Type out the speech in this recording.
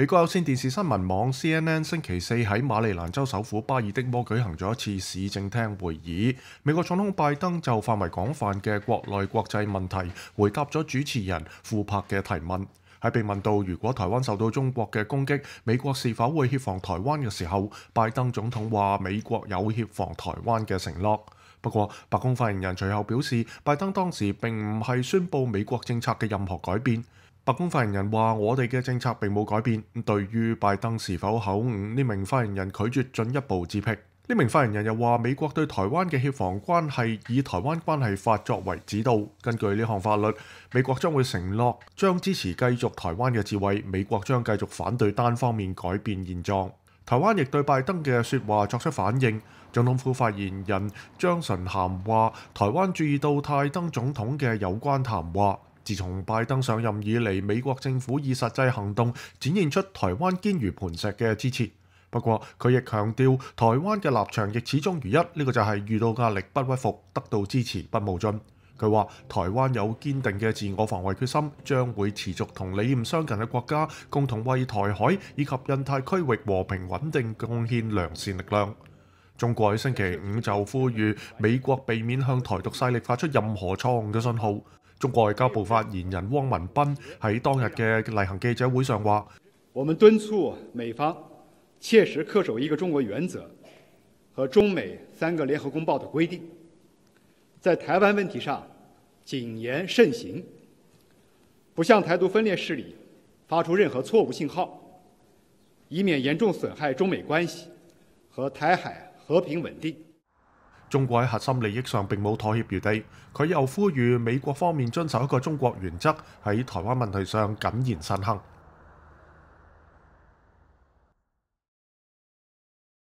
美國有線電視新聞網 CNN 星期四喺馬里蘭州首府巴爾的摩舉行咗一次市政廳會議。美國總統拜登就範圍廣泛嘅國內國際問題回答咗主持人傅柏嘅提問。喺被問到如果台灣受到中國嘅攻擊，美國是否會協防台灣嘅時候，拜登總統話美國有協防台灣嘅承諾。不過，白宮發言人隨後表示，拜登當時並唔係宣布美國政策嘅任何改變。白宫发言人话：我哋嘅政策并冇改变。对于拜登是否口误，呢名发言人拒绝进一步自辟。呢名发言人又话：美国对台湾嘅协防关系以台湾关系法作为指导。根据呢项法律，美国将会承诺将支持继续台湾嘅智慧，美国将继续反对单方面改变现状。台湾亦对拜登嘅说话作出反应。总统府发言人张晨涵话：台湾注意到泰登总统嘅有关谈话。自从拜登上任以嚟，美国政府以实际行动展现出台湾坚如磐石嘅支持。不过，佢亦强调，台湾嘅立场亦始终如一，呢个就系遇到压力不屈服，得到支持不冒进。佢话，台湾有坚定嘅自我防卫决心，将会持续同理念相近嘅国家共同为台海以及印太区域和平稳定贡献良善力量。中国喺星期五就呼吁美国避免向台独势力发出任何错误嘅信号。中國外交部發言人汪文斌喺當日嘅例行記者會上話：，我们敦促美方切實恪守一個中國原則和中美三個聯合公報的規定，在台灣問題上謹言慎行，不向台獨分裂勢力發出任何錯誤信號，以免嚴重損害中美關係和台海和平穩定。中國喺核心利益上並冇妥協餘地，佢又呼籲美國方面遵守一個中國原則喺台灣問題上謹言慎行。